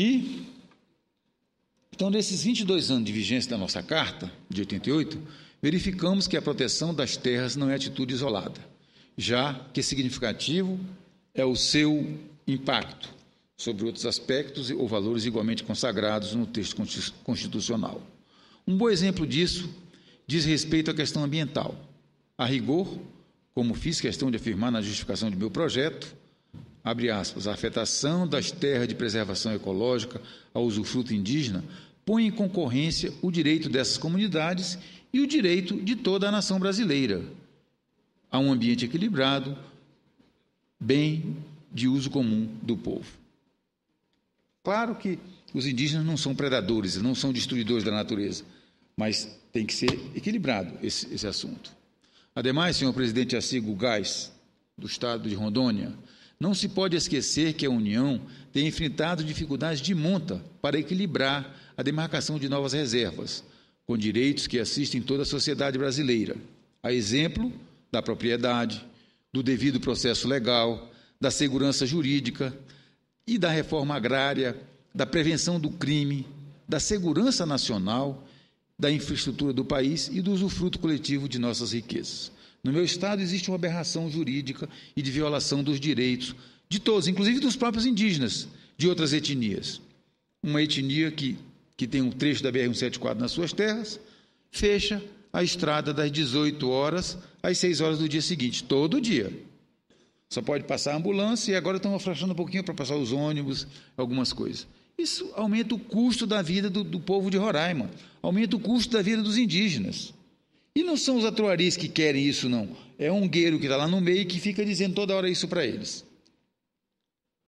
E, então, nesses 22 anos de vigência da nossa carta, de 88, verificamos que a proteção das terras não é atitude isolada, já que significativo é o seu impacto sobre outros aspectos ou valores igualmente consagrados no texto constitucional. Um bom exemplo disso diz respeito à questão ambiental. A rigor, como fiz questão de afirmar na justificação de meu projeto, abre aspas, a afetação das terras de preservação ecológica ao usufruto indígena, põe em concorrência o direito dessas comunidades e o direito de toda a nação brasileira a um ambiente equilibrado, bem de uso comum do povo. Claro que os indígenas não são predadores, não são destruidores da natureza, mas tem que ser equilibrado esse, esse assunto. Ademais, senhor presidente Assigo Gás, do estado de Rondônia, não se pode esquecer que a União tem enfrentado dificuldades de monta para equilibrar a demarcação de novas reservas, com direitos que assistem toda a sociedade brasileira, a exemplo da propriedade, do devido processo legal, da segurança jurídica e da reforma agrária, da prevenção do crime, da segurança nacional, da infraestrutura do país e do usufruto coletivo de nossas riquezas. No meu estado existe uma aberração jurídica e de violação dos direitos de todos, inclusive dos próprios indígenas de outras etnias. Uma etnia que, que tem um trecho da BR-174 nas suas terras fecha a estrada das 18 horas às 6 horas do dia seguinte, todo dia. Só pode passar a ambulância e agora estão afrouxando um pouquinho para passar os ônibus, algumas coisas. Isso aumenta o custo da vida do, do povo de Roraima, aumenta o custo da vida dos indígenas. E não são os atuaris que querem isso, não. É um gueiro que está lá no meio que fica dizendo toda hora isso para eles.